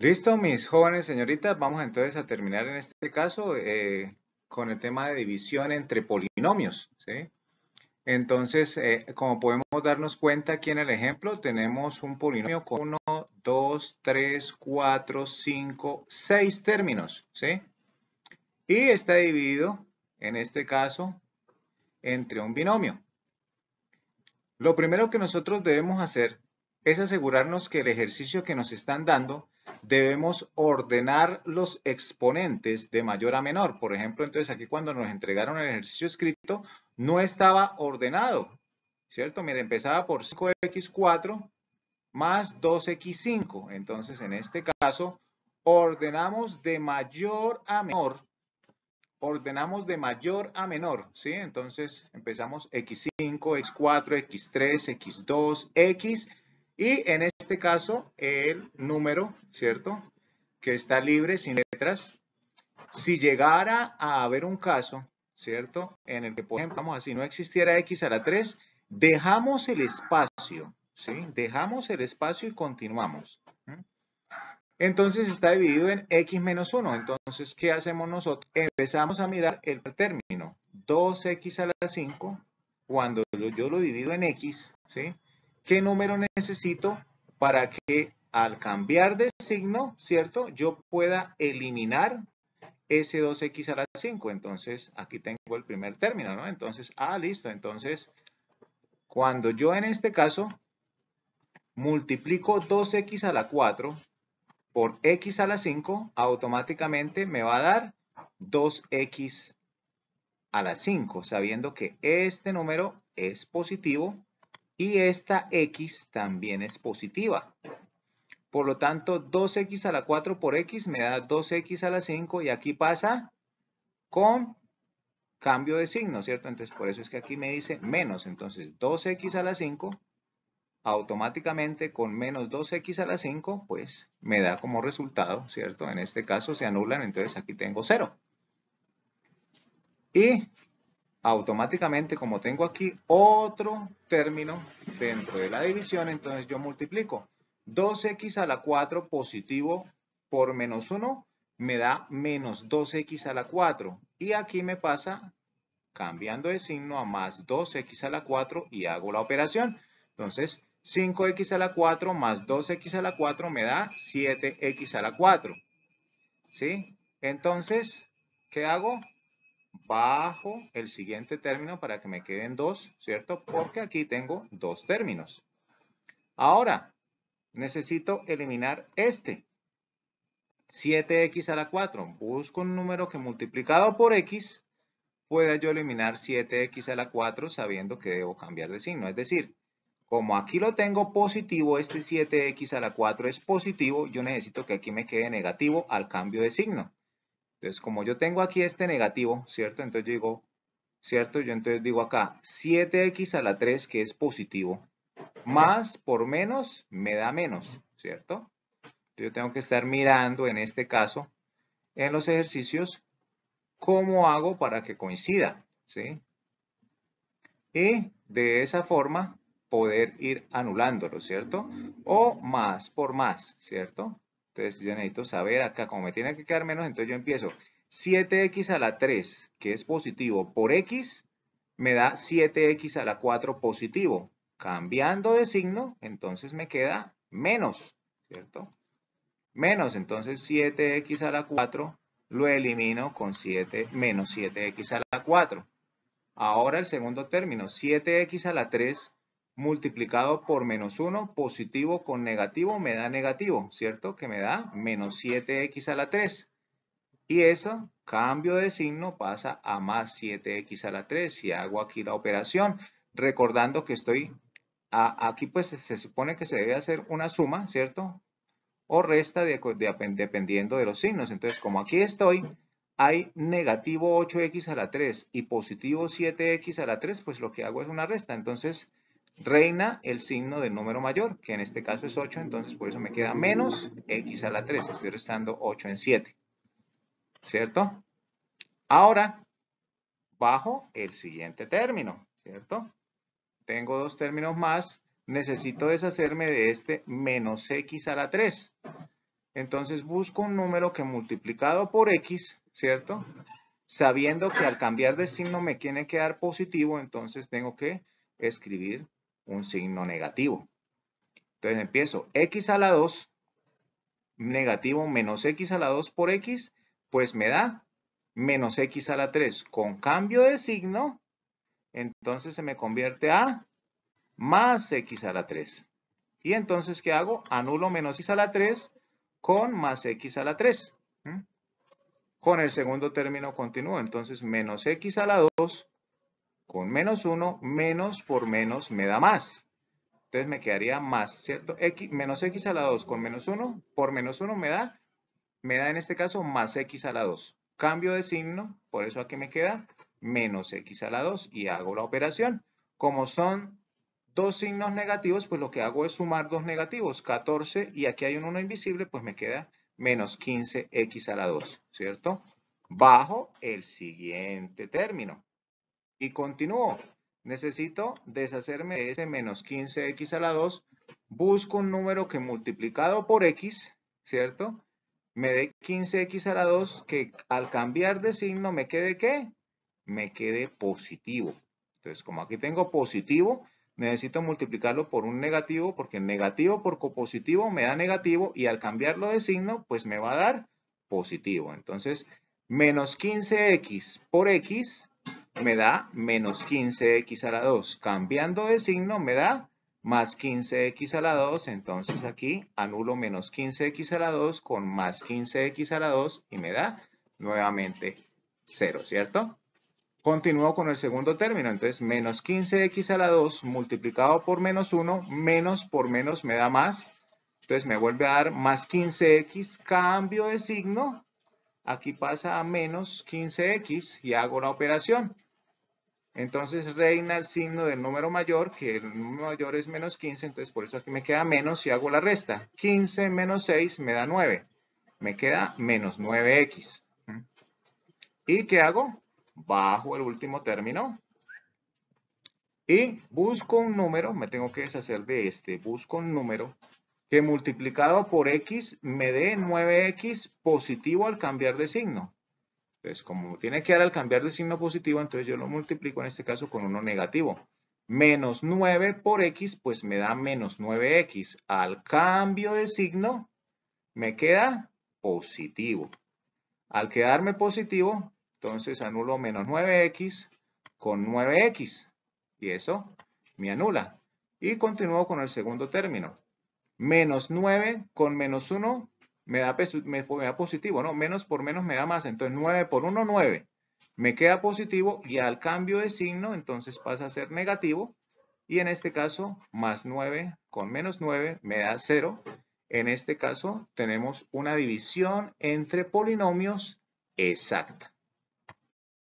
Listo, mis jóvenes señoritas, vamos entonces a terminar en este caso eh, con el tema de división entre polinomios. Entonces, eh, como podemos darnos cuenta aquí en el ejemplo, tenemos un polinomio con 1, 2, 3, 4, 5, 6 términos. Y está dividido, en este caso, entre un binomio. Lo primero que nosotros debemos hacer es asegurarnos que el ejercicio que nos están dando debemos ordenar los exponentes de mayor a menor. Por ejemplo, entonces aquí cuando nos entregaron el ejercicio escrito, no estaba ordenado, ¿cierto? Mira, empezaba por 5x4 más 2x5. Entonces, en este caso, ordenamos de mayor a menor. Ordenamos de mayor a menor, ¿sí? Entonces, empezamos x5, x4, x3, x2, x y en este caso, el número, ¿cierto? Que está libre, sin letras. Si llegara a haber un caso, ¿cierto? En el que, por ejemplo, vamos decir, no existiera x a la 3, dejamos el espacio, ¿sí? Dejamos el espacio y continuamos. Entonces está dividido en x menos 1. Entonces, ¿qué hacemos nosotros? Empezamos a mirar el término. 2x a la 5, cuando yo lo divido en x, ¿sí? qué número necesito para que al cambiar de signo, ¿cierto? Yo pueda eliminar ese 2x a la 5. Entonces, aquí tengo el primer término, ¿no? Entonces, ah, listo. Entonces, cuando yo en este caso multiplico 2x a la 4 por x a la 5, automáticamente me va a dar 2x a la 5, sabiendo que este número es positivo y esta x también es positiva. Por lo tanto, 2x a la 4 por x me da 2x a la 5 y aquí pasa con cambio de signo, ¿cierto? Entonces, por eso es que aquí me dice menos. Entonces, 2x a la 5 automáticamente con menos 2x a la 5, pues me da como resultado, ¿cierto? En este caso se anulan, entonces aquí tengo 0. Y automáticamente como tengo aquí otro término dentro de la división, entonces yo multiplico 2x a la 4 positivo por menos 1 me da menos 2x a la 4 y aquí me pasa cambiando de signo a más 2x a la 4 y hago la operación. Entonces 5x a la 4 más 2x a la 4 me da 7x a la 4. ¿Sí? Entonces, ¿qué hago? bajo el siguiente término para que me queden dos, ¿cierto? Porque aquí tengo dos términos. Ahora, necesito eliminar este. 7x a la 4. Busco un número que multiplicado por x pueda yo eliminar 7x a la 4 sabiendo que debo cambiar de signo. Es decir, como aquí lo tengo positivo, este 7x a la 4 es positivo, yo necesito que aquí me quede negativo al cambio de signo. Entonces, como yo tengo aquí este negativo, ¿cierto? Entonces yo digo, ¿cierto? Yo entonces digo acá, 7x a la 3, que es positivo, más por menos me da menos, ¿cierto? Entonces yo tengo que estar mirando, en este caso, en los ejercicios, cómo hago para que coincida, ¿sí? Y de esa forma poder ir anulándolo, ¿cierto? O más por más, ¿cierto? Entonces yo necesito saber acá, como me tiene que quedar menos, entonces yo empiezo. 7x a la 3, que es positivo, por x, me da 7x a la 4 positivo. Cambiando de signo, entonces me queda menos, ¿cierto? Menos, entonces 7x a la 4 lo elimino con 7 menos 7x a la 4. Ahora el segundo término, 7x a la 3 multiplicado por menos 1, positivo con negativo me da negativo, ¿cierto? Que me da menos 7x a la 3. Y eso, cambio de signo, pasa a más 7x a la 3 si hago aquí la operación. Recordando que estoy, aquí pues se supone que se debe hacer una suma, ¿cierto? O resta dependiendo de los signos. Entonces, como aquí estoy, hay negativo 8x a la 3 y positivo 7x a la 3, pues lo que hago es una resta. Entonces, reina el signo del número mayor, que en este caso es 8, entonces por eso me queda menos x a la 3, estoy restando 8 en 7, ¿cierto? Ahora, bajo el siguiente término, ¿cierto? Tengo dos términos más, necesito deshacerme de este menos x a la 3. Entonces busco un número que multiplicado por x, ¿cierto? Sabiendo que al cambiar de signo me tiene que dar positivo, entonces tengo que escribir un signo negativo. Entonces empiezo x a la 2 negativo menos x a la 2 por x, pues me da menos x a la 3. Con cambio de signo, entonces se me convierte a más x a la 3. Y entonces, ¿qué hago? Anulo menos x a la 3 con más x a la 3. Con el segundo término continuo Entonces, menos x a la 2 con menos 1, menos por menos me da más. Entonces me quedaría más, ¿cierto? X, menos x a la 2 con menos 1 por menos 1 me da, me da en este caso más x a la 2. Cambio de signo, por eso aquí me queda menos x a la 2 y hago la operación. Como son dos signos negativos, pues lo que hago es sumar dos negativos, 14 y aquí hay un 1 invisible, pues me queda menos 15x a la 2, ¿cierto? Bajo el siguiente término. Y continúo. Necesito deshacerme de ese menos 15x a la 2. Busco un número que multiplicado por x, ¿cierto? Me dé 15x a la 2 que al cambiar de signo me quede ¿qué? Me quede positivo. Entonces, como aquí tengo positivo, necesito multiplicarlo por un negativo porque negativo por copositivo me da negativo y al cambiarlo de signo, pues me va a dar positivo. Entonces, menos 15x por x me da menos 15x a la 2. Cambiando de signo me da más 15x a la 2. Entonces aquí anulo menos 15x a la 2 con más 15x a la 2 y me da nuevamente 0, ¿cierto? Continúo con el segundo término. Entonces menos 15x a la 2 multiplicado por menos 1, menos por menos me da más. Entonces me vuelve a dar más 15x, cambio de signo, aquí pasa a menos 15x y hago la operación. Entonces reina el signo del número mayor, que el número mayor es menos 15, entonces por eso aquí me queda menos y hago la resta. 15 menos 6 me da 9. Me queda menos 9x. ¿Mm? ¿Y qué hago? Bajo el último término. Y busco un número, me tengo que deshacer de este, busco un número que multiplicado por x me dé 9x positivo al cambiar de signo. Entonces, como tiene que dar al cambiar de signo positivo, entonces yo lo multiplico en este caso con uno negativo. Menos 9 por x, pues me da menos 9x. Al cambio de signo, me queda positivo. Al quedarme positivo, entonces anulo menos 9x con 9x. Y eso me anula. Y continúo con el segundo término. Menos 9 con menos 1 me da, me, positivo, ¿no? Menos por menos me da más, entonces 9 por 1, 9. Me queda positivo y al cambio de signo, entonces pasa a ser negativo. Y en este caso, más 9 con menos 9 me da 0. En este caso, tenemos una división entre polinomios exacta.